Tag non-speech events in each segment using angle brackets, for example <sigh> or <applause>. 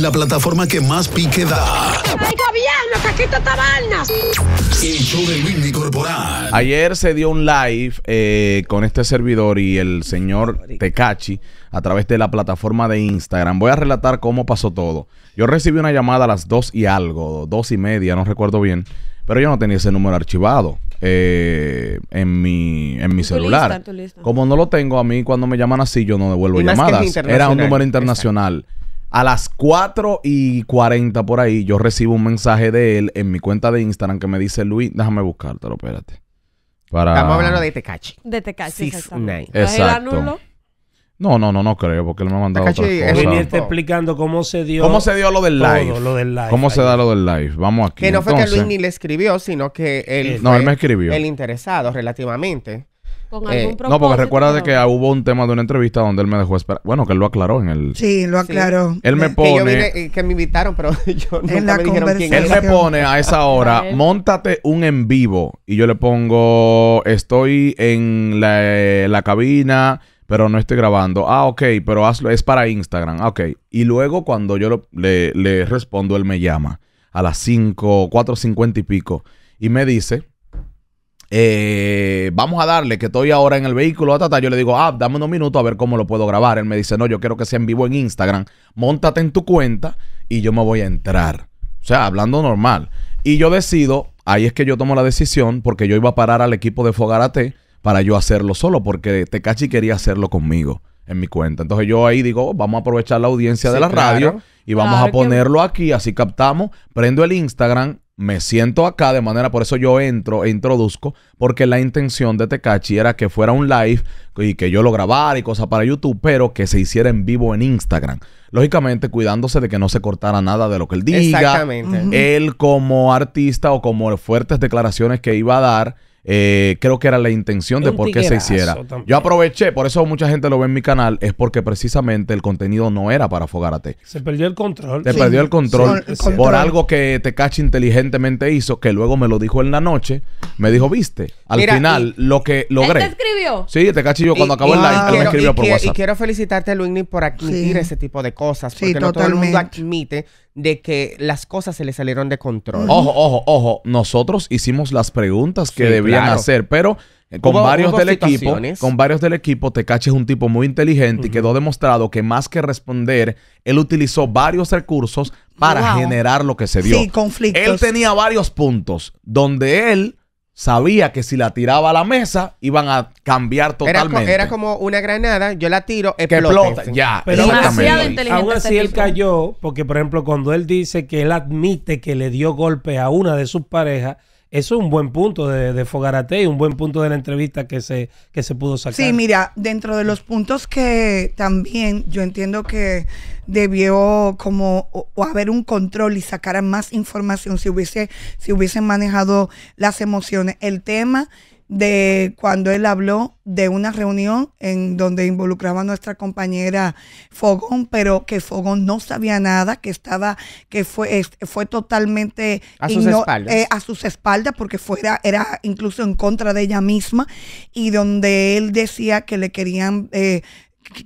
la plataforma que más pique da. ¡El gobierno show de Corporal. Ayer se dio un live eh, con este servidor y el señor Tecachi a través de la plataforma de Instagram. Voy a relatar cómo pasó todo. Yo recibí una llamada a las dos y algo, dos y media, no recuerdo bien, pero yo no tenía ese número archivado. Eh, en mi, en mi celular. Como no lo tengo, a mí cuando me llaman así, yo no devuelvo llamadas. Era un número internacional. A las 4 y 40 por ahí, yo recibo un mensaje de él en mi cuenta de Instagram que me dice, Luis, déjame buscártelo, espérate. Para... Estamos hablando de Tecachi. De Tecachi, Exacto. No, no, no, no creo, porque él me ha mandado explicando cómo se dio... ¿Cómo se dio lo del live? lo del live ¿Cómo se da lo del live? Vamos aquí. Que no fue que Luis ni le escribió, sino que él No, él me escribió. El interesado, relativamente. Eh, no, porque recuerda que ah, hubo un tema de una entrevista donde él me dejó esperar. Bueno, que él lo aclaró en el. Sí, lo aclaró. Él me pone. Eh, que, me invitaron, pero <laughs> yo no me dijeron Él me pone a esa hora, <laughs> montate un en vivo. Y yo le pongo, estoy en eh, la, cabina pero no estoy grabando. Ah, ok, pero hazlo, es para Instagram. Ah, ok. Y luego cuando yo le, le, respondo, él me llama a las 5, 4.50 y pico y me dice eh, vamos a darle que estoy ahora en el vehículo, tata. yo le digo, ah, dame unos minutos a ver cómo lo puedo grabar. Él me dice, no, yo quiero que sea en vivo en Instagram, Móntate en tu cuenta y yo me voy a entrar. O sea, hablando normal. Y yo decido, ahí es que yo tomo la decisión, porque yo iba a parar al equipo de Fogarate para yo hacerlo solo, porque Tecachi quería hacerlo conmigo en mi cuenta. Entonces yo ahí digo, oh, vamos a aprovechar la audiencia de la radio y vamos a ponerlo aquí, así captamos, prendo el Instagram me siento acá de manera, por eso yo entro e introduzco, porque la intención de Tecachi era que fuera un live y que yo lo grabara y cosas para YouTube, pero que se hiciera en vivo en Instagram. Lógicamente cuidándose de que no se cortara nada de lo que él diga. Exactamente. Él como artista o como fuertes declaraciones que iba a dar eh, creo que era la intención de por qué se hiciera. Yo aproveché, por eso mucha gente lo ve en mi canal, es porque precisamente el contenido no era para Fogarate. Se perdió el control. Se perdió el control por algo que Tecachi inteligentemente hizo, que luego me lo dijo en la noche. Me dijo, viste, al final lo que logré. ¿Él te escribió? Sí, Tecachi yo cuando acabó el live, él me escribió por WhatsApp. Y quiero felicitarte, Luigny, por admitir ese tipo de cosas, porque no todo el mundo admite de que las cosas se le salieron de control. Ojo, ojo, ojo. Nosotros hicimos las preguntas que debían hacer, pero con varios del equipo, con varios del equipo, Tecache es un tipo muy inteligente y quedó demostrado que más que responder, él utilizó varios recursos para generar lo que se dio. Sí, conflictos. Él tenía varios puntos donde él sabía que si la tiraba a la mesa iban a cambiar totalmente. Era, como una granada, yo la tiro, explota. ya, pero Aún así él este cayó, porque por ejemplo cuando él dice que él admite que le dio golpe a una de sus parejas, eso es un buen punto de, de Fogarate y un buen punto de la entrevista que se, que se pudo sacar. Sí, mira, dentro de los puntos que también yo entiendo que debió como haber un control y sacar más información si hubiese, si hubiesen manejado las emociones. El tema de cuando él habló de una reunión en donde involucraba a nuestra compañera Fogón, pero que Fogón no sabía nada, que estaba, que fue, fue totalmente a sus, espaldas. Eh, a sus espaldas, porque fuera, era incluso en contra de ella misma, y donde él decía que le querían eh,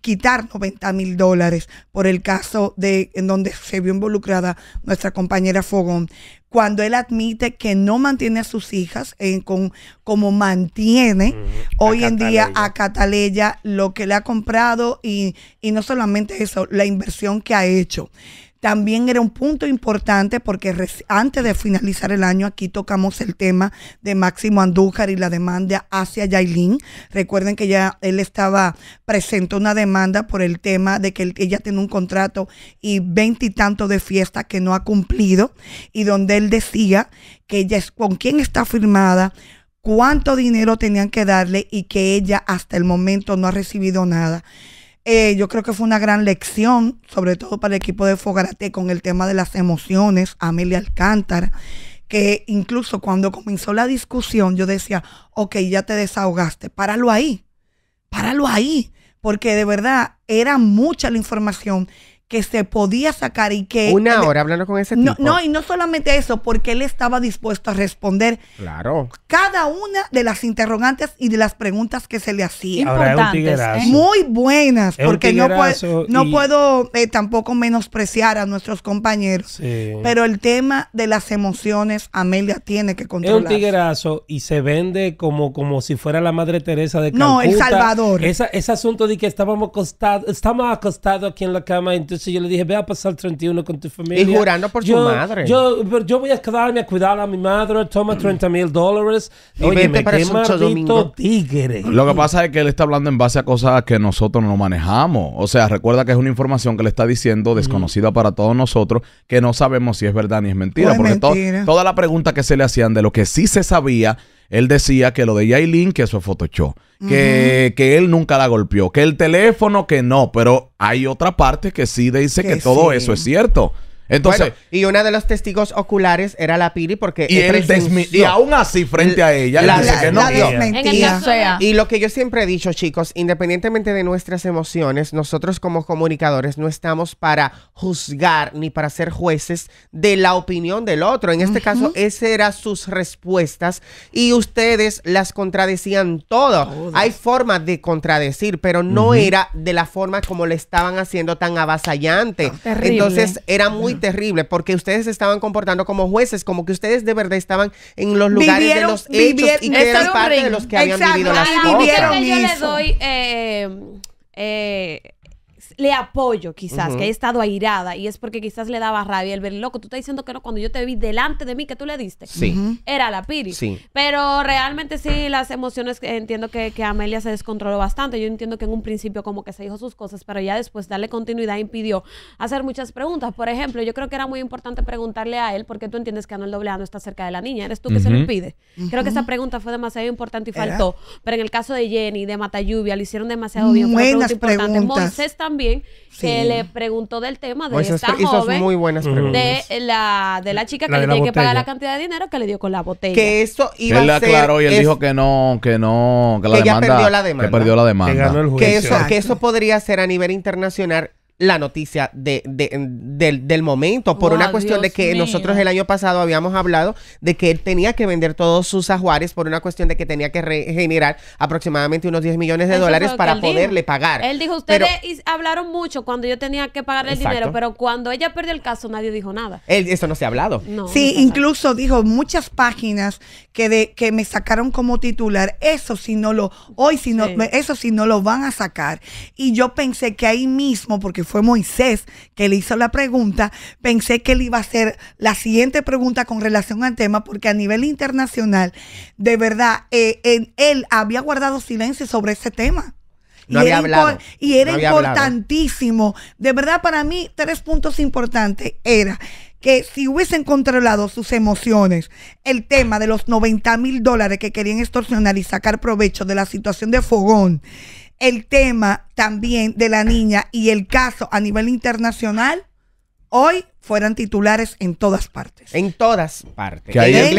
quitar 90 mil dólares por el caso de en donde se vio involucrada nuestra compañera Fogón cuando él admite que no mantiene a sus hijas en, con, como mantiene hoy en día a Cataleya lo que le ha comprado y, y no solamente eso, la inversión que ha hecho también era un punto importante porque antes de finalizar el año aquí tocamos el tema de Máximo Andújar y la demanda hacia Yailin. Recuerden que ya él estaba, presentó una demanda por el tema de que ella tiene un contrato y tanto de fiesta que no ha cumplido y donde él decía que ella es con quién está firmada, cuánto dinero tenían que darle y que ella hasta el momento no ha recibido nada. Eh, yo creo que fue una gran lección, sobre todo para el equipo de Fogarate, con el tema de las emociones, Amelia Alcántara, que incluso cuando comenzó la discusión, yo decía, ok, ya te desahogaste, páralo ahí, páralo ahí, porque de verdad era mucha la información que se podía sacar y que... Una hora hablando con ese tipo. No, y no solamente eso, porque él estaba dispuesto a responder claro. cada una de las interrogantes y de las preguntas que se le hacían. Importantes, ¿eh? Muy buenas, porque no, puedo, no eh, puedo tampoco menospreciar a nuestros compañeros, pero el tema de las emociones, Amelia tiene que controlar. Es un tiguerazo y se vende como, como si fuera la Madre Teresa de No, El Salvador. ese asunto de que estábamos acostados, estamos acostados aquí en la cama, entonces si yo le dije, ve a pasar 31 con tu familia. Y jurando por tu madre. Yo, voy a quedarme a cuidar a mi madre, toma 30 mil dólares. Y para Domingo. Tigre. Lo que pasa es que él está hablando en base a cosas que nosotros no manejamos. O sea, recuerda que es una información que le está diciendo desconocida para todos nosotros, que no sabemos si es verdad ni es mentira. porque toda la pregunta que se le hacían de lo que sí se sabía él decía que lo de Yailin, que eso es Photoshop, que, que, él nunca la golpeó, que el teléfono, que no, pero hay otra parte que sí dice que, todo eso es cierto y una de los testigos oculares era la Piri porque y, aún así frente a ella la, dice que no y lo que yo siempre he dicho, chicos, independientemente de nuestras emociones, nosotros como comunicadores no estamos para juzgar ni para ser jueces de la opinión del otro. En este caso, esas eran sus respuestas y ustedes las contradecían todo. Hay formas de contradecir, pero no era de la forma como le estaban haciendo tan avasallante. Entonces, era muy terrible porque ustedes estaban comportando como jueces, como que ustedes de verdad estaban en los lugares de los hechos y que eran parte de los que habían vivido las cosas. Yo le doy eh, eh le apoyo quizás, que haya estado airada y es porque quizás le daba rabia el ver loco. Tú estás diciendo que no, cuando yo te vi delante de mí, que tú le diste. Sí. Era la piri. Pero realmente sí, las emociones, eh, entiendo que, Amelia se descontroló bastante. Yo entiendo que en un principio como que se dijo sus cosas, pero ya después darle continuidad impidió hacer muchas preguntas. Por ejemplo, yo creo que era muy importante preguntarle a él, porque tú entiendes que Anuel Dobleano no está cerca de la niña, eres tú que se lo impide. Creo que esa pregunta fue demasiado importante y faltó. Pero en el caso de Jenny, de Mata lluvia lo hicieron demasiado bien. Buenas también que le preguntó del tema de oh, esta joven. De la, de la chica que le tiene que pagar la cantidad de dinero que le dio con la botella. Que eso iba él a ser... aclaró y él dijo que no, que no, que la demanda... Perdió la demanda. Que perdió la demanda. que eso, que eso podría ser a nivel internacional la noticia de, del, del momento, por oh, una cuestión de que nosotros el año pasado habíamos hablado de que él tenía que vender todos sus ajuares por una cuestión de que tenía que regenerar aproximadamente unos 10 millones de dólares para poderle pagar. Él dijo, ustedes hablaron mucho cuando yo tenía que pagar el dinero, pero cuando ella perdió el caso nadie dijo nada. eso no se ha hablado. sí, incluso dijo muchas páginas que, de, que me sacaron como titular, eso si no lo, hoy si no, eso si no lo van a sacar. Y yo pensé que ahí mismo, porque fue Moisés que le hizo la pregunta, pensé que él iba a hacer la siguiente pregunta con relación al tema, porque a nivel internacional, de verdad, eh, en, él había guardado silencio sobre ese tema. No y, había era y era, importantísimo. De verdad, para mí, tres puntos importantes era que si hubiesen controlado sus emociones, el tema de los 90 mil dólares que querían extorsionar y sacar provecho de la situación de Fogón, el tema también de la niña y el caso a nivel internacional hoy fueran titulares en todas partes. En todas partes. Que ahí, él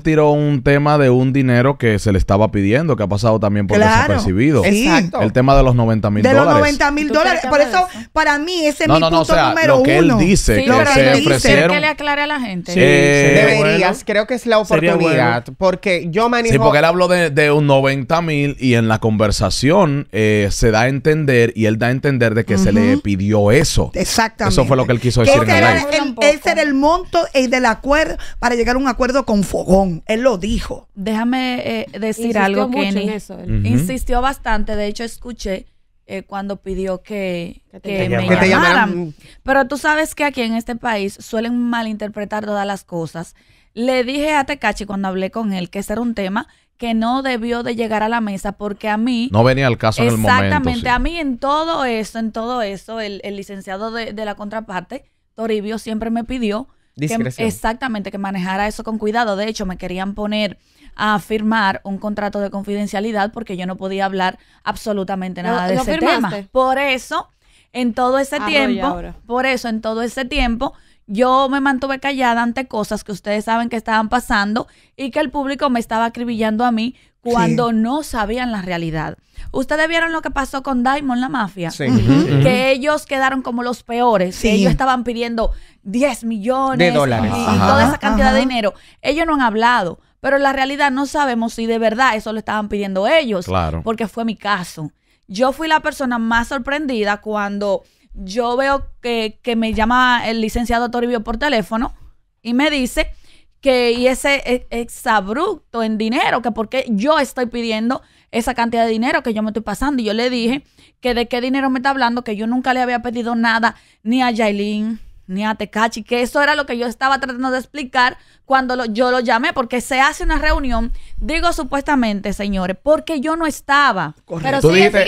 tiró, un tema de un dinero que se le estaba pidiendo, que ha pasado también por claro, desapercibido. Exacto. El tema de los 90 mil dólares. De los 90 mil dólares. Por eso, para mí, ese es no, mi no, no, punto o sea, lo que él dice, que le aclare a la gente. Eh, deberías, creo que es la oportunidad. Porque yo manejo... Sí, porque él habló de, un 90 mil y en la conversación eh, se da a entender y él da a entender de que se le pidió eso. Exactamente. Eso fue lo que él quiso decir el era el monto del acuerdo para llegar a un acuerdo con Fogón. Él lo dijo. Déjame eh, decir algo, que Insistió bastante. De hecho, escuché eh, cuando pidió que, me llamaran. Pero tú sabes que aquí en este país suelen malinterpretar todas las cosas. Le dije a Tecachi cuando hablé con él que ese era un tema que no debió de llegar a la mesa porque a mí... No venía al caso en el momento. Exactamente, a mí en todo eso, en todo eso, el, el licenciado de, la contraparte, Toribio, siempre me pidió... Discreción. exactamente, que manejara eso con cuidado. De hecho, me querían poner a firmar un contrato de confidencialidad porque yo no podía hablar absolutamente nada de ese Por eso, en todo ese tiempo, por eso en todo ese tiempo yo me mantuve callada ante cosas que ustedes saben que estaban pasando y que el público me estaba acribillando a mí cuando no sabían la realidad. Ustedes vieron lo que pasó con Diamond, la mafia, que ellos quedaron como los peores, que ellos estaban pidiendo 10 millones de dólares y, toda esa cantidad de dinero. Ellos no han hablado, pero la realidad no sabemos si de verdad eso lo estaban pidiendo ellos, claro. porque fue mi caso. Yo fui la persona más sorprendida cuando yo veo que, me llama el licenciado Toribio por teléfono y me dice que y ese exabrupto en dinero, que porque yo estoy pidiendo esa cantidad de dinero que yo me estoy pasando. Y yo le dije que de qué dinero me está hablando, que yo nunca le había pedido nada ni a Yailin, ni a Tecachi, que eso era lo que yo estaba tratando de explicar cuando yo lo llamé, porque se hace una reunión, digo supuestamente, señores, porque yo no estaba. Correcto. Pero Tú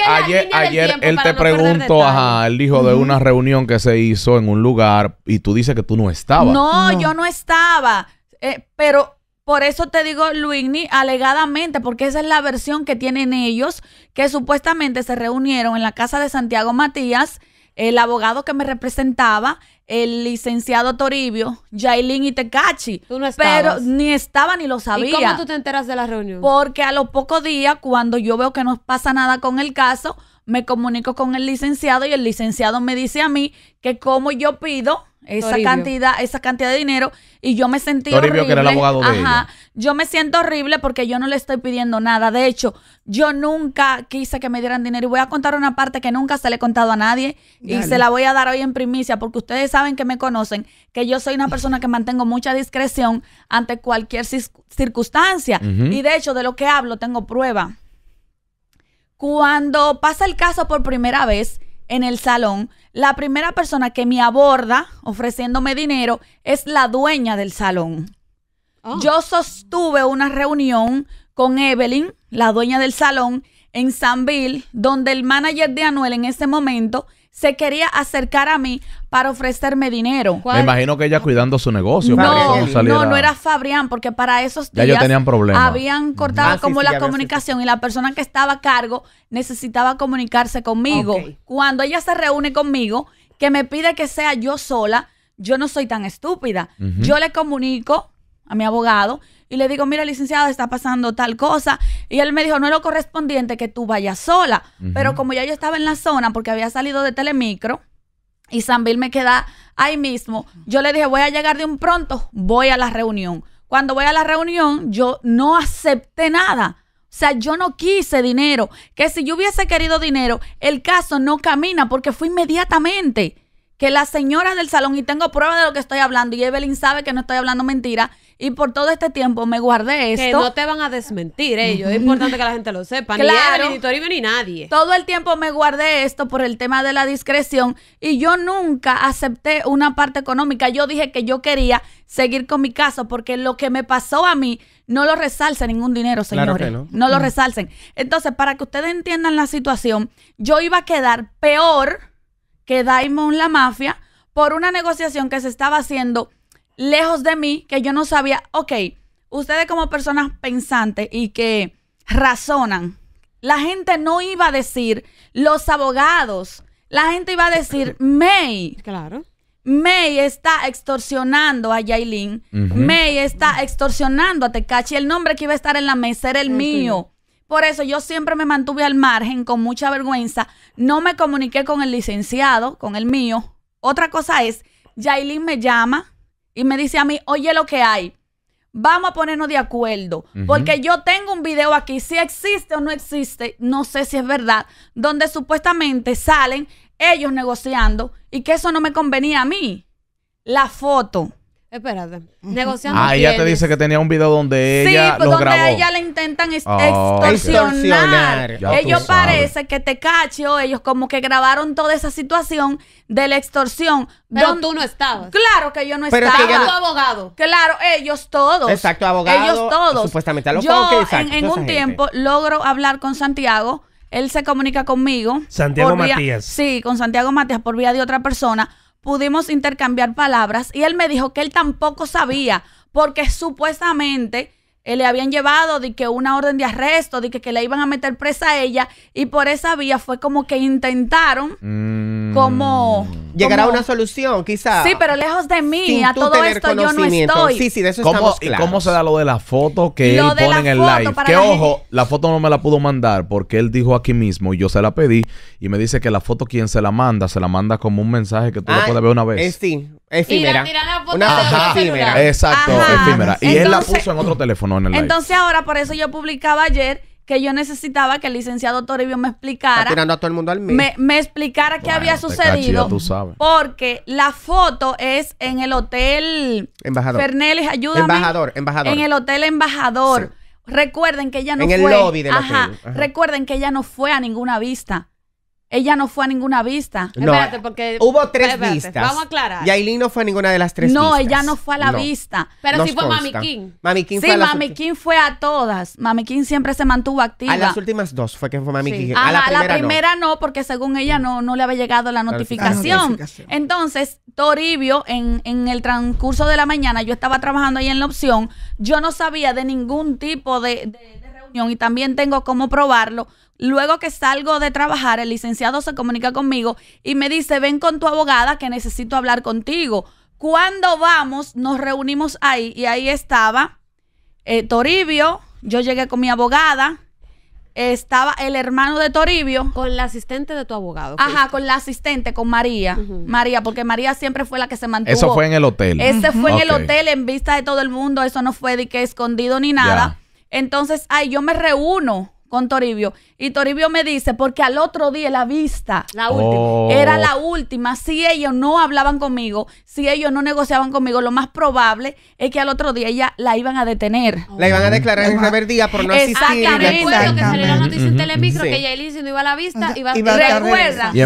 ayer, él te preguntó, ajá, él dijo de una reunión que se hizo en un lugar y tú dices que tú no estabas. No, yo no estaba, eh, pero... Por eso te digo, Luigni, alegadamente, porque esa es la versión que tienen ellos, que supuestamente se reunieron en la casa de Santiago Matías, el abogado que me representaba, el licenciado Toribio, Yailin y Tecachi. no Pero ni estaba ni lo sabía. ¿Y cómo tú te enteras de la reunión? Porque a los pocos días, cuando yo veo que no pasa nada con el caso, me comunico con el licenciado y el licenciado me dice a mí que como yo pido esa cantidad, esa cantidad de dinero y yo me sentí horrible. Ajá. Yo me siento horrible porque yo no le estoy pidiendo nada. De hecho, yo nunca quise que me dieran dinero y voy a contar una parte que nunca se le he contado a nadie y se la voy a dar hoy en primicia porque ustedes saben que me conocen, que yo soy una persona que mantengo mucha discreción ante cualquier circunstancia y de hecho de lo que hablo tengo prueba. Cuando pasa el caso por primera vez, en el salón, la primera persona que me aborda ofreciéndome dinero es la dueña del salón. Oh. Yo sostuve una reunión con Evelyn, la dueña del salón, en Sanville, donde el manager de Anuel en ese momento se quería acercar a mí para ofrecerme dinero. Me imagino que ella cuidando su negocio. No, no, era Fabrián, porque para esos días ya tenían problemas. habían cortado ah, como la comunicación y la persona que estaba a cargo necesitaba comunicarse conmigo. Cuando ella se reúne conmigo, que me pide que sea yo sola, yo no soy tan estúpida. Yo le comunico a mi abogado y le digo, mira, licenciado, está pasando tal cosa. Y él me dijo, no es lo correspondiente que tú vayas sola. Pero como ya yo estaba en la zona, porque había salido de Telemicro y Sambil me queda ahí mismo, yo le dije, voy a llegar de un pronto, voy a la reunión. Cuando voy a la reunión, yo no acepté nada. O sea, yo no quise dinero. Que si yo hubiese querido dinero, el caso no camina porque fui inmediatamente que la señora del salón, y tengo prueba de lo que estoy hablando, y Evelyn sabe que no estoy hablando mentira, y por todo este tiempo me guardé esto. Que no te van a desmentir ellos, es importante que la gente lo sepa, ni ni nadie. Todo el tiempo me guardé esto por el tema de la discreción, y yo nunca acepté una parte económica. Yo dije que yo quería seguir con mi caso, porque lo que me pasó a mí no lo resalce ningún dinero, señores. Claro no. no lo mm. resalcen. Entonces, para que ustedes entiendan la situación, yo iba a quedar peor que Diamond la mafia por una negociación que se estaba haciendo lejos de mí, que yo no sabía, ok, ustedes como personas pensantes y que razonan, la gente no iba a decir los abogados, la gente iba a decir <clears throat> May. Claro. May está extorsionando a Yailin. May está extorsionando a Tecachi. El nombre que iba a estar en la mesa era el mío. Por eso yo siempre me mantuve al margen con mucha vergüenza. No me comuniqué con el licenciado, con el mío. Otra cosa es, Yailin me llama y me dice a mí, oye lo que hay. Vamos a ponernos de acuerdo, porque yo tengo un video aquí, si existe o no existe, no sé si es verdad, donde supuestamente salen ellos negociando y que eso no me convenía a mí. La foto Espérate. Negociando. Ah, ella te dice que tenía un video donde ella. Sí, pues donde ella le intentan ah, extorsionar. Ellos parece que te cacho, ellos como que grabaron toda esa situación de la extorsión. Pero tú no estabas. Claro que yo no estaba. Pero abogado. Claro, ellos todos. Exacto, abogado. Ellos todos. Supuestamente Yo en, un tiempo logro hablar con Santiago. Él se comunica conmigo. Santiago Matías. Sí, con Santiago Matías por vía de otra persona pudimos intercambiar palabras y él me dijo que él tampoco sabía porque supuestamente eh, le habían llevado de que una orden de arresto, de que, le iban a meter presa a ella, y por esa vía fue como que intentaron mm. como... Llegar a una solución, quizás. Sí, pero lejos de mí, a todo esto yo no estoy. Sí, sí, de eso estamos ¿Y cómo se da lo de la foto que él pone en el live? Que ojo, la foto no me la pudo mandar porque él dijo aquí mismo, y yo se la pedí, y me dice que la foto quien se la manda, se la manda como un mensaje que tú la lo ah, puedes ver una vez. Eh, sí, Efímera. una efímera. Exacto, efímera. Y él la puso en otro teléfono en el Entonces ahora, por eso yo publicaba ayer que yo necesitaba que el licenciado Toribio me explicara. tirando a todo el mundo al mío. Me, me explicara qué había este sucedido. Porque la foto es en el hotel. Embajador. Ferneles, ayúdame. Embajador, embajador. En el hotel embajador. Recuerden que ella no fue. En el lobby del hotel. Recuerden que ella no fue a ninguna vista ella no fue a ninguna vista. espérate, porque. Hubo tres vistas. Vamos a aclarar. Yailin no fue a ninguna de las tres no, ella no fue a la vista. Pero sí fue Mami King. Mami sí, fue a Mami fue a todas. Mami King siempre se mantuvo activa. A las últimas dos fue que fue Mami King. a la primera, no. porque según ella no, no le había llegado la notificación. Entonces, Toribio, en, en el transcurso de la mañana, yo estaba trabajando ahí en la opción. Yo no sabía de ningún tipo de reunión y también tengo cómo probarlo Luego que salgo de trabajar, el licenciado se comunica conmigo y me dice, ven con tu abogada que necesito hablar contigo. Cuando vamos, nos reunimos ahí y ahí estaba eh, Toribio, yo llegué con mi abogada, estaba el hermano de Toribio. Con la asistente de tu abogado. Ajá, con la asistente, con María. María, porque María siempre fue la que se mantuvo. Eso fue en el hotel. Ese fue en el hotel, en vista de todo el mundo. Eso no fue de que escondido ni nada. Entonces, ay, yo me reúno con Toribio. Y Toribio me dice, porque al otro día la vista, oh. era la oh. última. Si ellos no hablaban conmigo, si ellos no negociaban conmigo, lo más probable es que al otro día ella la iban a detener. La iban a oh. declarar en día por no Exactamente. Recuerdo que salió la noticia en Telemicro que iba a la vista, iba, a... Y en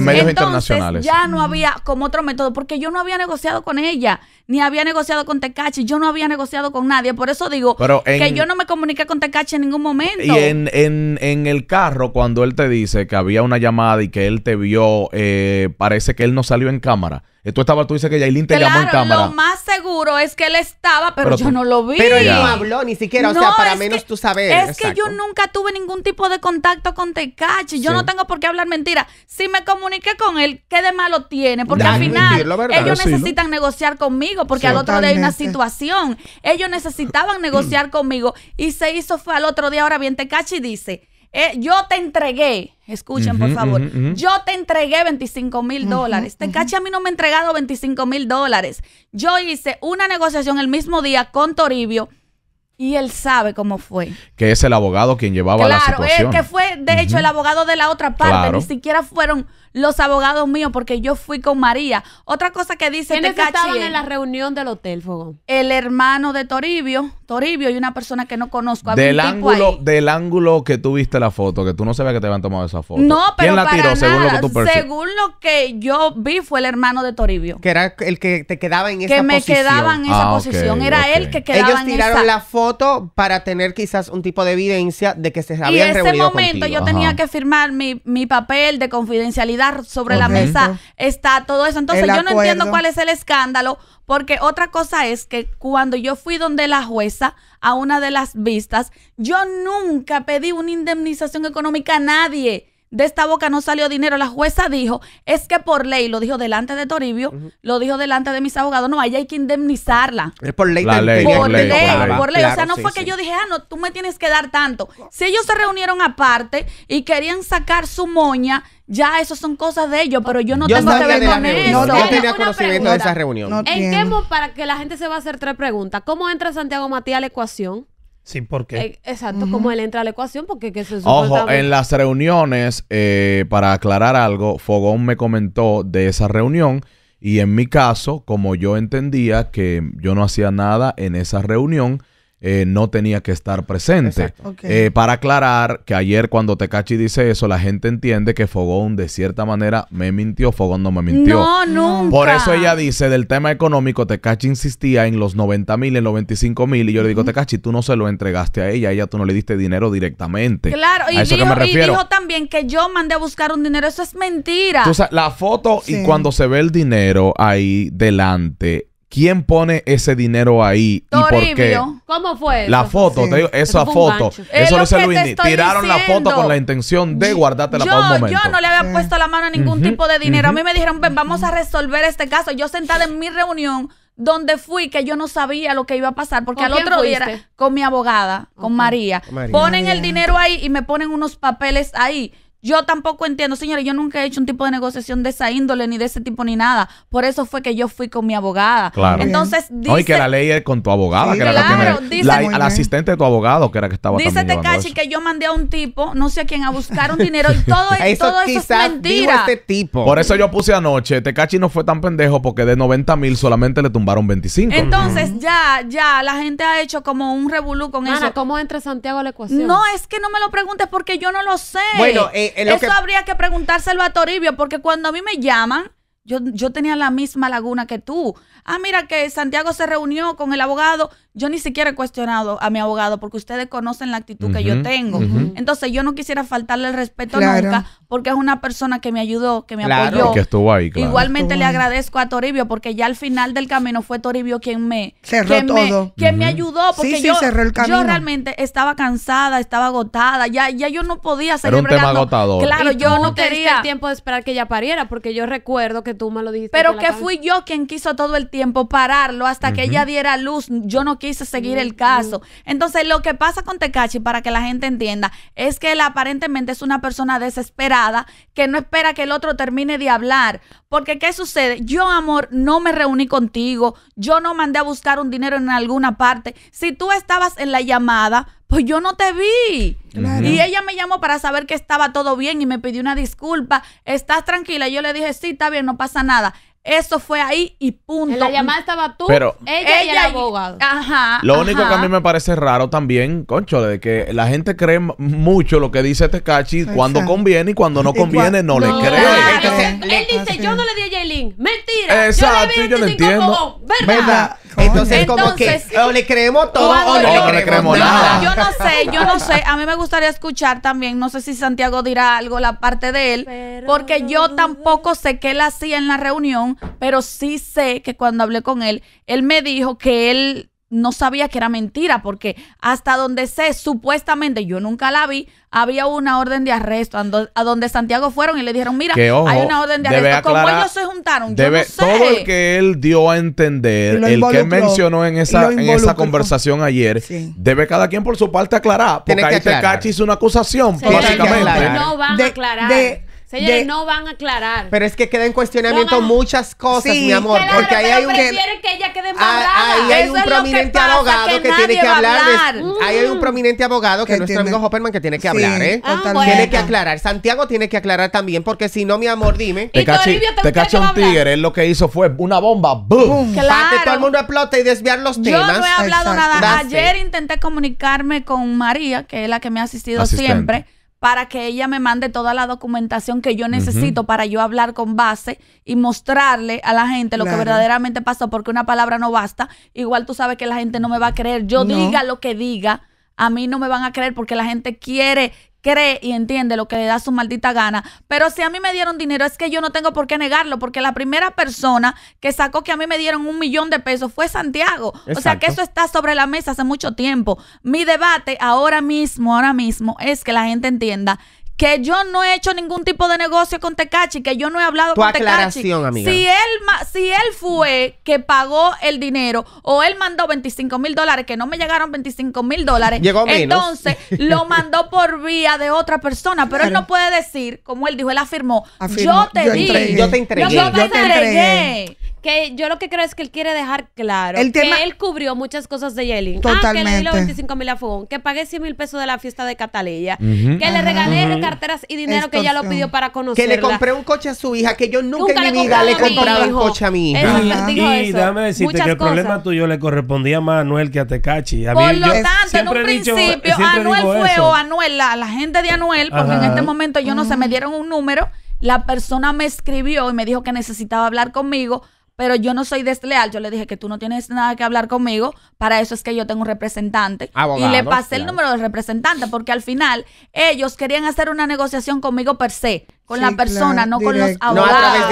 medios Entonces, internacionales. ya no había como otro método, porque yo no había negociado con ella ni había negociado con Tecachi, yo no había negociado con nadie. Por eso digo que yo no me comuniqué con Tecachi en ningún momento. Y en, en, en, el carro, cuando él te dice que había una llamada y que él te vio, eh, parece que él no salió en cámara. Tú estabas, tú dices que Yailin te claro, llamó en cámara. Lo más seguro es que él estaba, pero, yo no lo vi. Pero él no habló ni siquiera, o sea, para menos tú sabes Es que yo nunca tuve ningún tipo de contacto con Tecachi. Yo no tengo por qué hablar mentiras. Si me comuniqué con él, ¿qué de malo tiene? Porque al final ellos necesitan negociar conmigo, porque al otro día hay una situación. Ellos necesitaban negociar conmigo y se hizo, fue al otro día. Ahora bien, Tecachi dice eh, yo te entregué, escuchen por favor, yo te entregué 25 mil dólares. Te caché, a mí no me ha entregado 25 mil dólares. Yo hice una negociación el mismo día con Toribio y él sabe cómo fue. Que es el abogado quien llevaba la situación. Claro, que fue, de hecho, el abogado de la otra parte. Ni siquiera fueron los abogados míos porque yo fui con María. Otra cosa que dice este ¿Quiénes estaban en la reunión del hotel, Fogón? El hermano de Toribio. Toribio y una persona que no conozco. Del ángulo, del ángulo que tú viste la foto, que tú no sabías que te habían tomado esa foto. No, pero ¿Quién la para tiró, nada. según lo que yo vi fue el hermano de Toribio. Que era el que te quedaba en esa posición. Que me quedaba en esa ah, posición. era él que quedaba Ellos en tiraron la foto foto para tener quizás un tipo de evidencia de que se había reunido Y ese momento yo tenía que firmar mi, papel de confidencialidad sobre la mesa. Está todo eso. Entonces yo no entiendo cuál es el escándalo. Porque otra cosa es que cuando yo fui donde la jueza a una de las vistas, yo nunca pedí una indemnización económica a nadie de esta boca no salió dinero. La jueza dijo, es que por ley, lo dijo delante de Toribio, lo dijo delante de mis abogados, no, ahí hay que indemnizarla. Es por ley. La ley por ley, ley. o sea, no fue que yo dije, ah, no, tú me tienes que dar tanto. Si ellos se reunieron aparte y querían sacar su moña, ya eso son cosas de ellos, pero yo no tengo que ver con eso. No, no tenía conocimiento de esa reunión. para que la gente se va a hacer tres preguntas? ¿Cómo entra Santiago Matías a la ecuación? Sí, por eh, exacto, como él entra a la ecuación, porque que se Ojo, en las reuniones, eh, para aclarar algo, Fogón me comentó de esa reunión. Y en mi caso, como yo entendía que yo no hacía nada en esa reunión, eh, no tenía que estar presente. Eh, para aclarar que ayer cuando Tecachi dice eso, la gente entiende que Fogón de cierta manera me mintió, Fogón no me mintió. No, nunca. Por eso ella dice, del tema económico, Tecachi insistía en los 90 mil, en los 25 mil, y yo le digo, Tecachi, tú no se lo entregaste a ella, a ella tú no le diste dinero directamente. Claro, y, eso dijo, que me refiero. también que yo mandé a buscar un dinero, eso es mentira. la foto y cuando se ve el dinero ahí delante, ¿Quién pone ese dinero ahí? ¿Y por qué? ¿Cómo fue? La foto, te digo, esa foto. Eso lo dice Tiraron la foto con la intención de guardártela yo, para un momento. Yo no le había puesto la mano a ningún tipo de dinero. A mí me dijeron, vamos a resolver este caso. Yo sentada en mi reunión donde fui que yo no sabía lo que iba a pasar porque al otro día con mi abogada, con María. Ponen el dinero ahí y me ponen unos papeles ahí. Yo tampoco entiendo, señores, yo nunca he hecho un tipo de negociación de esa índole, ni de ese tipo, ni nada. Por eso fue que yo fui con mi abogada. Claro. Entonces, dice... que la ley es con tu abogada, claro, era la al asistente de tu abogado, que era que estaba Dice Tecachi que yo mandé a un tipo, no sé a quién, a buscar un dinero. Y <laughs> todo, e-, eso, todo eso es mentira. Este tipo. Por eso yo puse anoche, Tecachi no fue tan pendejo porque de 90 mil solamente le tumbaron 25. Entonces, ya, ya, la gente ha hecho como un revolú con eso eso. ¿cómo entra Santiago a la ecuación? No, es que no me lo preguntes porque yo no lo sé. Bueno, eh, Eso habría que preguntárselo a Toribio, porque cuando a mí me llaman, yo, yo tenía la misma laguna que tú. Ah, mira que Santiago se reunió con el abogado. Yo ni siquiera he cuestionado a mi abogado porque ustedes conocen la actitud que yo tengo. Entonces yo no quisiera faltarle el respeto nunca porque es una persona que me ayudó, que me apoyó. Que estuvo ahí, Igualmente le agradezco a Toribio porque ya al final del camino fue Toribio quien me... Cerró todo. me ayudó porque yo, yo realmente estaba cansada, estaba agotada. Ya, ya yo no podía seguir Era un tema agotador. Claro, yo no quería... el tiempo de esperar que ella pariera porque yo recuerdo que tú me lo dijiste. Pero que, fui yo quien quiso todo el tiempo pararlo hasta que ella diera luz. Yo no quise seguir el caso. Entonces, lo que pasa con Tecachi, para que la gente entienda, es que él aparentemente es una persona desesperada que no espera que el otro termine de hablar. Porque ¿qué sucede? Yo, amor, no me reuní contigo, yo no mandé a buscar un dinero en alguna parte. Si tú estabas en la llamada, pues yo no te vi. Y ella me llamó para saber que estaba todo bien y me pidió una disculpa. ¿Estás tranquila? Yo le dije, sí, está bien, no pasa nada. Eso fue ahí y punto. la llamada estaba tú, Pero, ella, y abogado. Ajá. Lo único que a mí me parece raro también, concho, de que la gente cree mucho lo que dice Tecachi este cuando conviene y cuando no conviene no, le cree. él dice, yo no le di a Jaylin. Mentira. Exacto, yo no entiendo. ¿Verdad? Entonces, como que o le creemos todo o, no, le creemos nada. Yo no sé, yo no sé. A mí me gustaría escuchar también, no sé si Santiago dirá algo, la parte de él, porque yo tampoco sé qué él hacía en la reunión pero sí sé que cuando hablé con él, él me dijo que él no sabía que era mentira, porque hasta donde sé, supuestamente, yo nunca la vi, había una orden de arresto a donde Santiago fueron y le dijeron, mira, hay una orden de arresto. ¿Cómo ellos se juntaron? yo no sé. Todo el que él dio a entender, el que mencionó en esa, en conversación ayer, debe cada quien por su parte aclarar, porque ahí te cachis una acusación, básicamente. No van a aclarar. Señores, no van a aclarar. Pero es que queda en cuestionamiento muchas cosas, mi amor. porque ahí hay un. que ella quede Ahí hay un prominente abogado que, tiene que hablar. hay un prominente abogado que es nuestro amigo Hopperman que tiene que hablar, ¿eh? Ah, tiene que aclarar. Santiago tiene que aclarar también, porque si no, mi amor, dime. Te, caché te un tigre, él lo que hizo fue una bomba, ¡boom! Para que todo el mundo explote y desviar los temas. Yo no he hablado nada. Ayer intenté comunicarme con María, que es la que me ha asistido siempre para que ella me mande toda la documentación que yo necesito para yo hablar con base y mostrarle a la gente lo que verdaderamente pasó, porque una palabra no basta. Igual tú sabes que la gente no me va a creer. Yo diga lo que diga, a mí no me van a creer porque la gente quiere cree y entiende lo que le da su maldita gana. Pero si a mí me dieron dinero, es que yo no tengo por qué negarlo, porque la primera persona que sacó que a mí me dieron un millón de pesos fue Santiago. O sea que eso está sobre la mesa hace mucho tiempo. Mi debate ahora mismo, ahora mismo, es que la gente entienda que yo no he hecho ningún tipo de negocio con Tecachi, que yo no he hablado con Tecachi. Si él, si él fue que pagó el dinero o él mandó 25 mil dólares, que no me llegaron 25 mil dólares, entonces <laughs> lo mandó por vía de otra persona. Pero él no puede decir, como él dijo, él afirmó, yo te yo te entregué. Que yo lo que creo es que él quiere dejar claro que él cubrió muchas cosas de Yelin. Totalmente. Ah, que le dio 25 mil a que pagué 100 mil pesos de la fiesta de Cataleya, que le regalé carteras y dinero que ella lo pidió para conocer Que le compré un coche a su hija, que yo nunca, en mi vida le compraba un coche a mi hija. déjame decirte que el problema tuyo le correspondía más a Anuel que a Tecachi. A Por lo tanto, en un principio, Anuel fue o Anuel, la, la, gente de Anuel, porque en este momento yo no se me dieron un número la persona me escribió y me dijo que necesitaba hablar conmigo pero yo no soy desleal. Yo le dije que tú no tienes nada que hablar conmigo, para eso es que yo tengo un representante. y le pasé el número del representante, porque al final ellos querían hacer una negociación conmigo per se, con la persona, no con los abogados.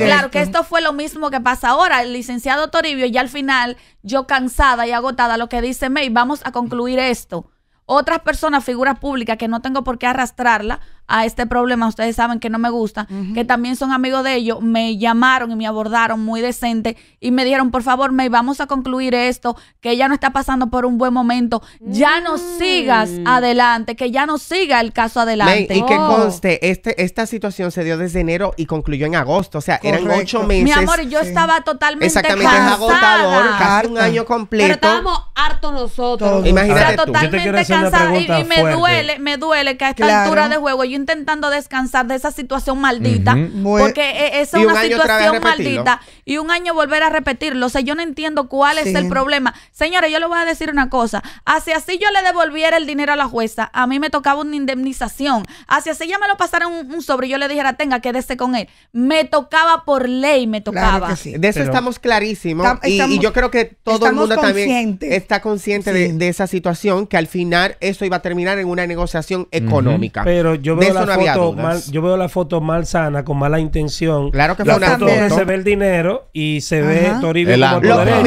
claro, que esto fue lo mismo que pasa ahora. El licenciado Toribio, ya al final, yo cansada y agotada, lo que dice May, vamos a concluir esto. Otras personas, figuras públicas, que no tengo por qué arrastrarla a este problema, ustedes saben que no me gusta, que también son amigos de ellos, me llamaron y me abordaron muy decente y me dijeron, por favor, May, vamos a concluir esto, que ella no está pasando por un buen momento, ya no mm. sigas adelante, que ya no siga el caso adelante. y que oh. conste, este, esta situación se dio desde enero y concluyó en agosto, o sea, eran ocho meses. Mi amor, yo estaba totalmente Exactamente, cansada. agotador, casi un año completo. Pero estábamos hartos nosotros. totalmente cansada y, me duele, me duele que a esta altura de juego intentando descansar de esa situación maldita. Porque e, esa es una situación maldita y un año volver a repetirlo. O sea, yo no entiendo cuál es el problema. señores, yo le voy a decir una cosa. Hacia así yo le devolviera el dinero a la jueza, a mí me tocaba una indemnización. Hacia así ya me lo pasaron un, sobre y yo le dijera, tenga, quédese con él. Me tocaba por ley, me tocaba. De eso estamos clarísimos. Y, yo creo que todo el mundo también está consciente de, esa situación, que al final eso iba a terminar en una negociación económica. Pero yo veo, la foto mal, yo veo la foto mal sana, con mala intención. Claro que fue una foto se ve el dinero y se ve Toribio Mi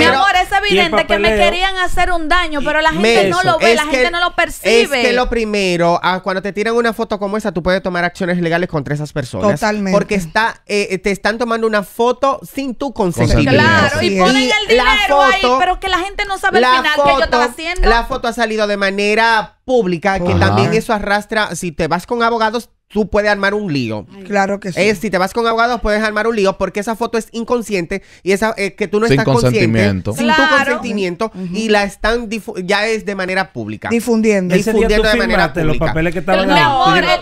amor, es evidente que me querían hacer un daño, pero la gente no lo ve, la gente no lo percibe. Es que lo primero, ah, cuando te tiran una foto como esa, tú puedes tomar acciones legales contra esas personas. Totalmente. Porque está, eh, eh, te están tomando una foto sin tu consentimiento. Claro, y ponen el dinero ahí, pero que la gente no sabe al final que yo estaba haciendo. La foto ha salido de manera pública, que también eso arrastra, si te vas con abogados, tú puedes armar un lío. Claro que sí. si te vas con abogados, puedes armar un lío porque esa foto es inconsciente y esa eh, que tú no estás consciente. Sin tu consentimiento. Y la están ya es de manera pública. Difundiendo. difundiendo de manera pública. los papeles que estaban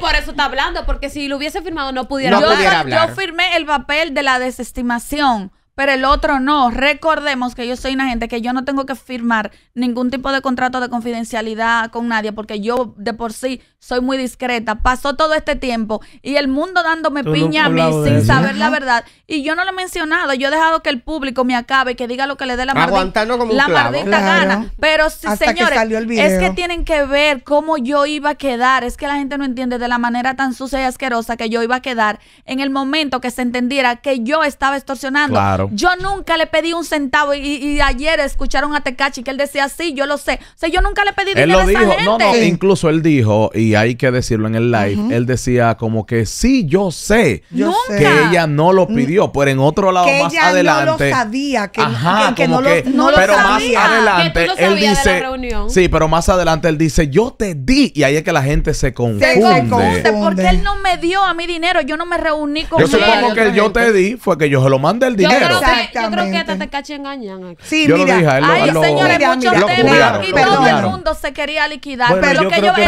por eso está hablando, porque si lo hubiese firmado no pudiera, no pudiera hablar. yo, firmé el papel de la desestimación pero el otro no. Recordemos que yo soy una gente que yo no tengo que firmar ningún tipo de contrato de confidencialidad con nadie porque yo de por sí soy muy discreta. Pasó todo este tiempo y el mundo dándome piña a mí sin saber la verdad. Y yo no lo he mencionado. Yo he dejado que el público me acabe, que diga lo que le dé la maldita gana. Pero sí, señores, es que tienen que ver cómo yo iba a quedar. Es que la gente no entiende de la manera tan sucia y asquerosa que yo iba a quedar en el momento que se entendiera que yo estaba extorsionando. Yo nunca le pedí un centavo. Y, ayer escucharon a Tecachi que él decía, sí, yo lo sé. O sea, yo nunca le pedí dinero él lo a esa dijo. Gente. No, no, incluso él dijo, y hay que decirlo en el live, él decía como que sí, yo sé que ella no lo pidió, pero en otro lado que más ella adelante. No lo sabía, que, ajá, no, lo Pero sabía. más adelante, él dice. Sí, pero más adelante él dice, yo te di. Y ahí es que la gente se confunde. Se confunde porque él no me dio a mi dinero. Yo no me reuní con él. Yo supongo que yo te di fue que yo se lo mandé el dinero. Yo creo que hasta te caché engañan Sí, mira. Lo Ay, señores, muchos temas. aquí. todo el mundo se quería liquidar. pero yo creo yo que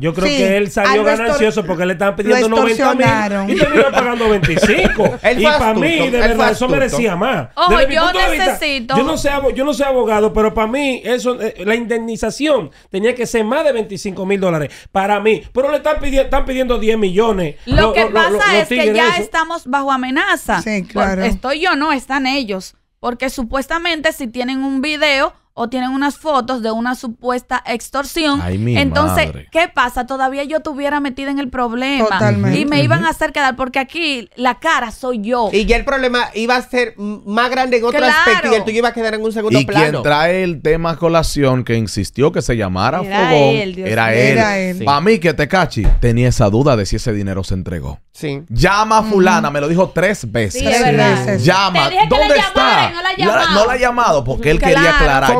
Yo creo que él salió ganancioso porque le estaban pidiendo 90 mil y terminó pagando 25. <laughs> y para mí, de verdad, eso merecía más. Ojo, yo necesito... Yo no sé yo no soy abogado, pero para mí eso, eh, la indemnización tenía que ser más de 25 mil dólares para mí. Pero le están, pidiendo, están pidiendo 10 millones. Lo, que pasa es que ya estamos bajo amenaza. Sí, claro. estoy yo no, están ellos. Porque supuestamente si tienen un video o tienen unas fotos de una supuesta extorsión. Ay, Entonces, ¿qué pasa? Todavía yo estuviera metida en el problema Totalmente. y me iban a hacer quedar porque aquí la cara soy yo. Y ya el problema iba a ser más grande en otro y el tuyo iba a quedar en un segundo plano. Y quien trae el tema colación que insistió que se llamara era Fogón era, él. Para mí que te cachi, tenía esa duda de si ese dinero se entregó. Sí. Llama a fulana, me lo dijo tres veces. Sí, es Llama, ¿dónde está? No la, no la, ha llamado porque él quería aclarar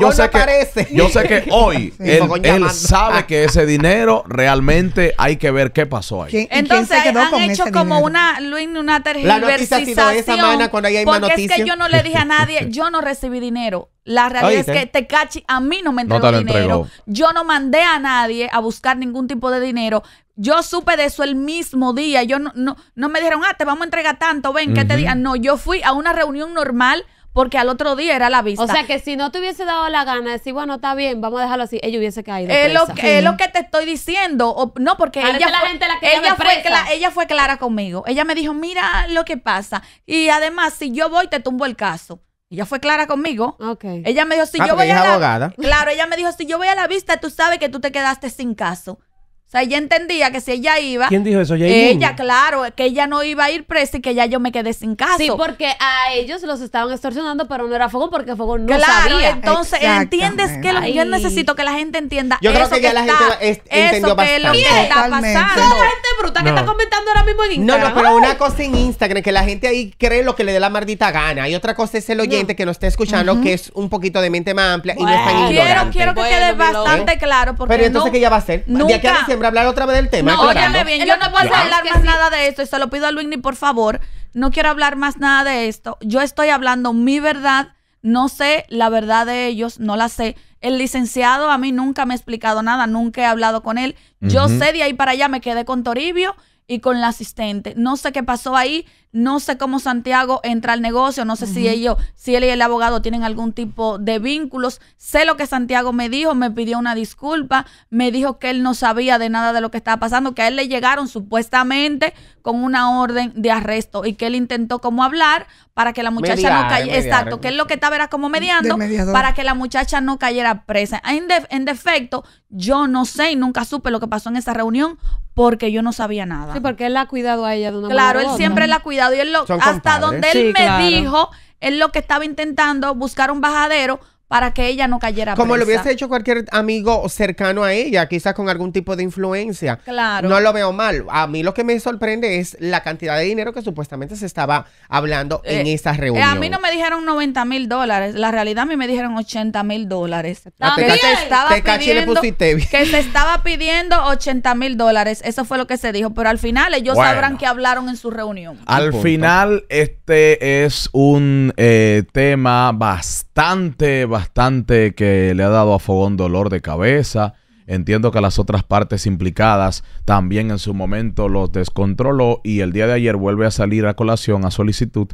yo sé que, <laughs> hoy él, sabe ah. que ese dinero realmente hay que ver qué pasó ahí. Entonces han hecho como una, Luis, una La Porque es que yo no le dije a <laughs> nadie, yo no recibí dinero. La realidad es que Tecachi a mí no me entregó dinero. Yo no mandé a nadie a buscar ningún tipo de dinero. Yo supe de eso el mismo día. Yo no, no, me dijeron, ah, te vamos a entregar tanto, ven, que te digan. No, yo fui a una reunión normal porque al otro día era la vista. O sea que si no te hubiese dado la gana de decir, bueno, está bien, vamos a dejarlo así, ella hubiese caído. Es, Lo, que, es lo que te estoy diciendo. O, no, porque ella, fue, ella, fue clara, ella fue clara conmigo. Ella me dijo, mira lo que pasa. Y además, si yo voy, te tumbo el caso. Ella fue clara conmigo. Okay. Ella me dijo, si ah, yo voy a la... Abogada. Claro, ella me dijo, si yo voy a la vista, tú sabes que tú te quedaste sin caso. O sea, ella entendía que si ella iba. ¿Quién dijo eso? Ella, claro, que ella no iba a ir presa y que ya yo me quedé sin caso. Sí, porque a ellos los estaban extorsionando, pero no era Fogón porque Fogón no claro, Entonces, ¿entiendes que yo necesito que la gente entienda? Yo creo que, la gente es, eso Que lo que está pasando. Toda la gente bruta que está comentando ahora mismo en Instagram. No, no, pero una cosa en Instagram, que la gente ahí cree lo que le dé la maldita gana. Y otra cosa es el oyente que no está escuchando, que es un poquito de mente más amplia y no está ignorante. Quiero, quiero que quede bastante claro. Porque pero entonces, ¿qué ella va a hacer? Nunca para hablar otra vez del tema. No, bien, yo no puedo hablar más nada de esto. Y se lo pido a Luigny, por favor. No quiero hablar más nada de esto. Yo estoy hablando mi verdad. No sé la verdad de ellos, no la sé. El licenciado a mí nunca me ha explicado nada, nunca he hablado con él. Yo sé de ahí para allá, me quedé con Toribio y con la asistente. No sé qué pasó ahí, no sé cómo Santiago entra al negocio, no sé si ellos, si él y el abogado tienen algún tipo de vínculos. Sé lo que Santiago me dijo, me pidió una disculpa, me dijo que él no sabía de nada de lo que estaba pasando, que a él le llegaron supuestamente con una orden de arresto y que él intentó como hablar para que la muchacha no cayera, exacto, que él lo que estaba era como mediando para que la muchacha no cayera presa. En, defecto, yo no sé y nunca supe lo que pasó en esa reunión porque yo no sabía nada. Sí, porque él la ha cuidado a ella de una Claro, él siempre la ha cuidado hasta donde él me dijo, es lo que estaba intentando buscar un bajadero para que ella no cayera Como lo hubiese hecho cualquier amigo cercano a ella, quizás con algún tipo de influencia. Claro. No lo veo mal. A mí lo que me sorprende es la cantidad de dinero que supuestamente se estaba hablando en eh, esa reunión. Eh, a mí no me dijeron 90 mil dólares. La realidad a mí me dijeron 80 mil dólares. estaba que se estaba pidiendo 80 mil dólares. Eso fue lo que se dijo. Pero al final ellos sabrán que hablaron en su reunión. Al final este es un eh, tema bastante, bastante bastante que le ha dado a Fogón dolor de cabeza. Entiendo que las otras partes implicadas también en su momento los descontroló y el día de ayer vuelve a salir a colación a solicitud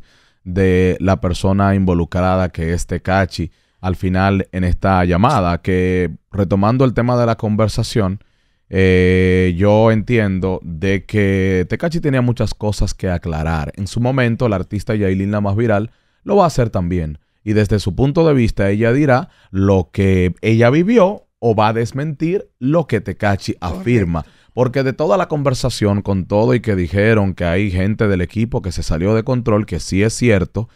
de la persona involucrada que es Tecachi al final en esta llamada. Que retomando el tema de la conversación, eh, yo entiendo de que Tecachi tenía muchas cosas que aclarar. En su momento, la artista Yailin, la más viral, lo va a hacer también y desde su punto de vista ella dirá lo que ella vivió o va a desmentir lo que Tecachi afirma. Porque de toda la conversación con todo y que dijeron que hay gente del equipo que se salió de control, que sí es cierto,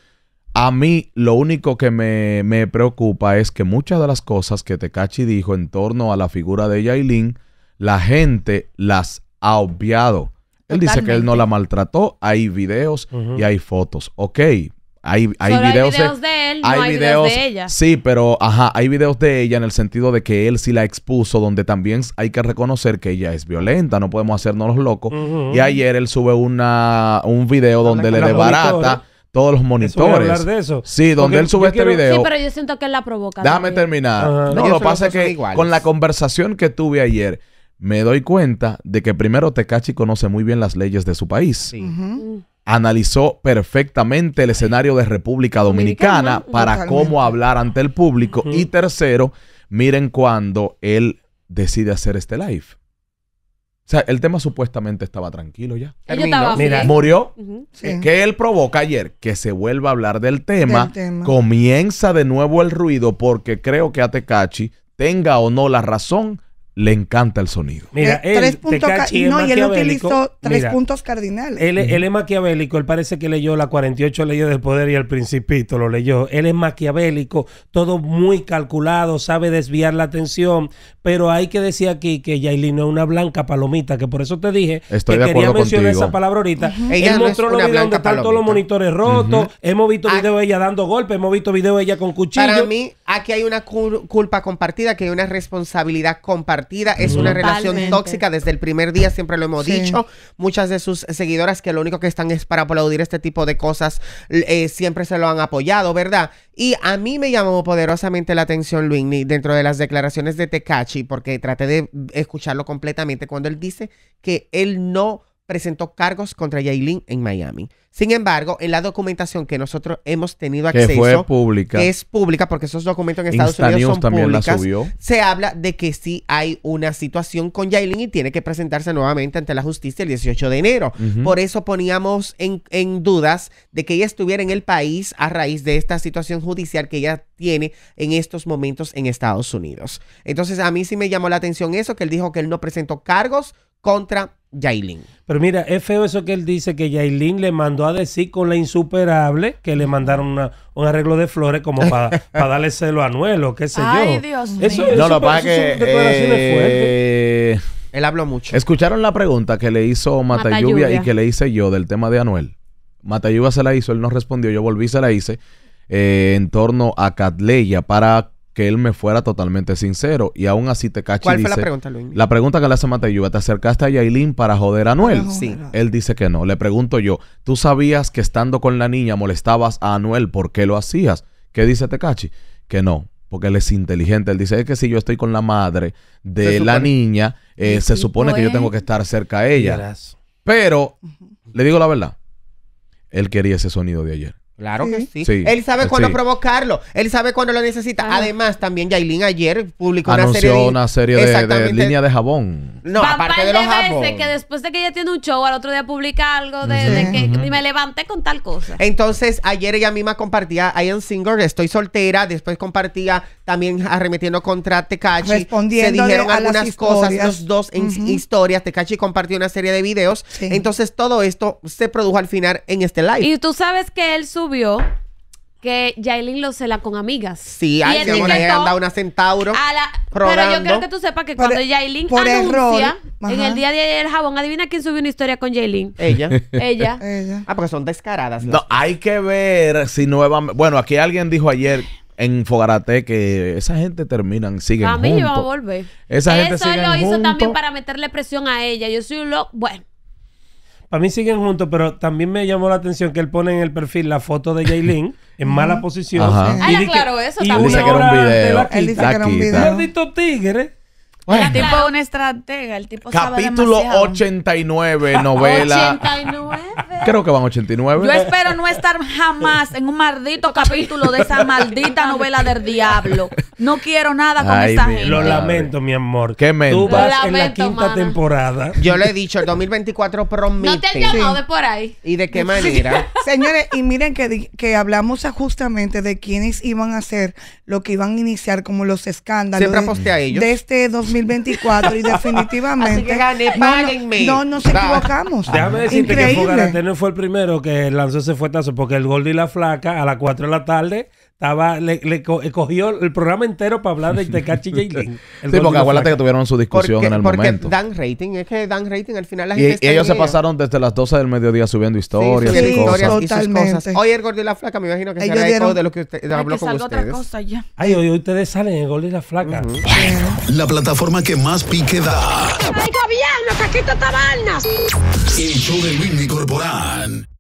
a mí lo único que me, me preocupa es que muchas de las cosas que Tecachi dijo en torno a la figura de Yailin, la gente las ha obviado. Él dice que él no la maltrató, hay videos y hay fotos. Ok, hay, hay, videos, de, él, no hay videos, de ella. Sí, pero ajá, hay videos de ella en el sentido de que él sí la expuso, donde también hay que reconocer que ella es violenta, no podemos hacernos los locos. Y ayer él sube una, un video donde le debarata todos los monitores. de eso. Sí, donde él sube este video. Sí, pero yo siento que él la provoca. Déjame terminar. No, lo lo pasa que con la conversación que tuve ayer, me doy cuenta de que primero Tecachi conoce muy bien las leyes de su país. Sí analizó perfectamente el escenario de República Dominicana, para cómo hablar ante el público. Y tercero, miren cuando él decide hacer este live. O sea, el tema supuestamente estaba tranquilo ya. Mira. Murió. que ¿Qué él provoca ayer? Que se vuelva a hablar del tema. Comienza de nuevo el ruido porque creo que Atecachi, tenga o no la razón, le encanta el sonido. Mira, eh, él, tres y él utilizó tres puntos cardinales. Él, es maquiavélico, él parece que leyó la 48 leyes del poder y el principito lo leyó. Él es maquiavélico, todo muy calculado, sabe desviar la atención, pero hay que decir aquí que Yailin es una blanca palomita, que por eso te dije que quería mencionar esa palabra ahorita. él mostró lo videos donde están todos los monitores rotos, hemos visto ah. videos de ella dando golpes, hemos visto videos de ella con cuchillo. Para mí, aquí hay una culpa compartida, que hay una responsabilidad compartida es una relación tóxica desde el primer día, siempre lo hemos dicho. Muchas de sus seguidoras que lo único que están es para aplaudir este tipo de cosas, eh, siempre se lo han apoyado, ¿verdad? Y a mí me llamó poderosamente la atención Luigny dentro de las declaraciones de Tecachi, porque traté de escucharlo completamente cuando él dice que él no presentó cargos contra Yailin en Miami. Sin embargo, en la documentación que nosotros hemos tenido acceso, que fue pública, es pública porque esos documentos en Estados Unidos son se habla de que sí hay una situación con Yailin y tiene que presentarse nuevamente ante la justicia el 18 de enero. Por eso poníamos en, en dudas de que ella estuviera en el país a raíz de esta situación judicial que ella tiene en estos momentos en Estados Unidos. Entonces, a mí sí me llamó la atención eso, que él dijo que él no presentó cargos contra Yailin. Pero mira, es feo eso que él dice que Yailin le mandó a decir con la insuperable que le mandaron un arreglo de flores como para <laughs> darle celo a o qué sé yo. Ay, Dios mío. Eso, no, lo pasa que. Eh, él habló mucho. ¿Escucharon la pregunta que le hizo Matayubia, y que le hice yo del tema de Anuel? Matayubia se la hizo, él no respondió, yo volví y se la hice eh, en torno a Catleya para que él me fuera totalmente sincero. Y aún así te cachi ¿Cuál fue la pregunta, Luis? La pregunta que le hace Mateo ¿te acercaste a Yailin para joder a Anuel? Sí. Él dice que no. Le pregunto yo, ¿tú sabías que estando con la niña molestabas a Anuel? ¿Por qué lo hacías? ¿Qué dice Tecachi? Que no, porque él es inteligente. Él dice, es que si yo estoy con la madre de la niña, eh, se supone que yo tengo que estar cerca a ella. Pero, le digo la verdad, él quería ese sonido de ayer. Claro que sí. Él sabe eh, cuándo provocarlo. Él sabe cuándo lo necesita. Ah. Además, también Yailin ayer publicó una serie, de, una serie de, línea de jabón. No, aparte de los jabones. que después de que ella tiene un show, al otro día publica algo de, que me levanté con tal cosa. Entonces, ayer ella misma compartía I Singer estoy soltera. Después compartía también arremetiendo contra Tecachi. Respondiendo. Se dijeron algunas cosas, los dos en historias. Tecachi compartió una serie de videos. Entonces, todo esto se produjo al final en este live. Y tú sabes que él sube subió que Yailin lo cela con amigas. Sí, hay que le han una centauro. pero yo quiero que tú sepas que cuando e- Yailin anuncia en el día de ayer el jabón, adivina quién subió una historia con Yailin. Ella. <laughs> Ella. Ella. Ah, porque son descaradas. No, hay que ver si nuevamente. Bueno, aquí alguien dijo ayer en Fogarate que esa gente terminan, siguen. A mí juntos. yo a volver. Esa Eso gente lo hizo también para meterle presión a ella. Yo soy un loco. Bueno. Para mí siguen juntos, pero también me llamó la atención que él pone en el perfil la foto de Jaylin <laughs> en mala posición. Ajá. Y Ay, ah, claro, eso y también. Dice que era un video. Él dice que era un video. Maldito tigre. El tipo es una estratega, el tipo Capítulo 89, novela. Creo que van 89. Yo espero no estar jamás en un maldito capítulo de esa maldita <laughs> novela del diablo. No quiero nada con esa gente. Lo lamento, mi amor. ¿Qué me Tú vas en la quinta temporada. Yo le he dicho, el 2024 promete. No te han llamado de por ahí. ¿Y de qué manera? <laughs> Señores, y miren que, que hablamos justamente de quienes iban a hacer lo que iban a iniciar como los escándalos. Siempre aposté a este 2024 y <laughs> definitivamente. No, nos equivocamos. Déjame decirte Increíble. que no fue el primero que lanzó ese fuetazo porque el gordo y la flaca a las 4 de la tarde estaba, le, le eh, cogió el programa entero para hablar de, de y <laughs> J. Sí, porque acuérdate que tuvieron su discusión en el momento. porque dan rating, es que dan rating al final la gente. Y, y ellos se pasaron desde las 12 del mediodía subiendo historias, sí, y, cosas. Hoy el Gordo y la Flaca, me imagino que será dieron... de lo que habló con ustedes. Otra cosa ya. Ay, hoy, ustedes salen el Gordo y la Flaca. La plataforma que más pique da. ¡Ay, gobierno, Caquito Tabarnas! El show de Luis Corporan.